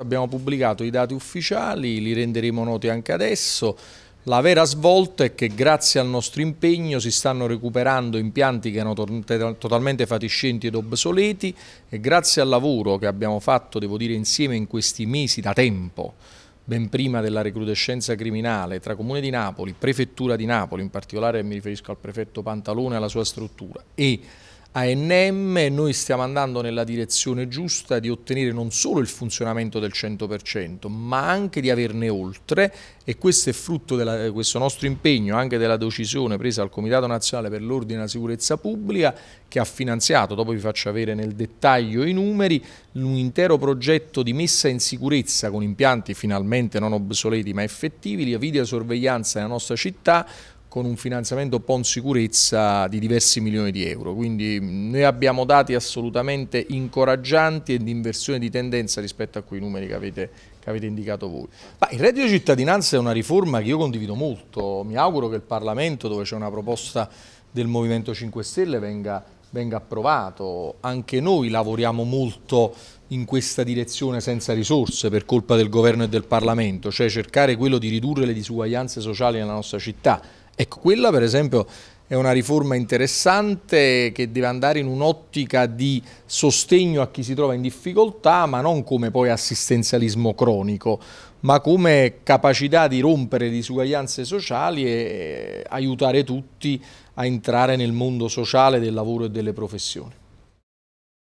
Abbiamo pubblicato i dati ufficiali, li renderemo noti anche adesso. La vera svolta è che grazie al nostro impegno si stanno recuperando impianti che erano to totalmente fatiscenti ed obsoleti e grazie al lavoro che abbiamo fatto, devo dire, insieme in questi mesi da tempo, ben prima della recrudescenza criminale tra Comune di Napoli, Prefettura di Napoli, in particolare mi riferisco al prefetto Pantalone e alla sua struttura, e ANM, noi stiamo andando nella direzione giusta di ottenere non solo il funzionamento del 100%, ma anche di averne oltre e questo è frutto di questo nostro impegno, anche della decisione presa dal Comitato Nazionale per l'Ordine e la Sicurezza Pubblica, che ha finanziato, dopo vi faccio avere nel dettaglio i numeri, un intero progetto di messa in sicurezza con impianti finalmente non obsoleti ma effettivi, di videosorveglianza nella nostra città, con un finanziamento PON sicurezza di diversi milioni di euro. Quindi noi abbiamo dati assolutamente incoraggianti e di inversione di tendenza rispetto a quei numeri che avete, che avete indicato voi. Ma il reddito di cittadinanza è una riforma che io condivido molto. Mi auguro che il Parlamento, dove c'è una proposta del Movimento 5 Stelle, venga, venga approvato. Anche noi lavoriamo molto in questa direzione senza risorse per colpa del governo e del Parlamento, cioè cercare quello di ridurre le disuguaglianze sociali nella nostra città Ecco, quella per esempio è una riforma interessante che deve andare in un'ottica di sostegno a chi si trova in difficoltà, ma non come poi assistenzialismo cronico, ma come capacità di rompere disuguaglianze sociali e eh, aiutare tutti a entrare nel mondo sociale del lavoro e delle professioni.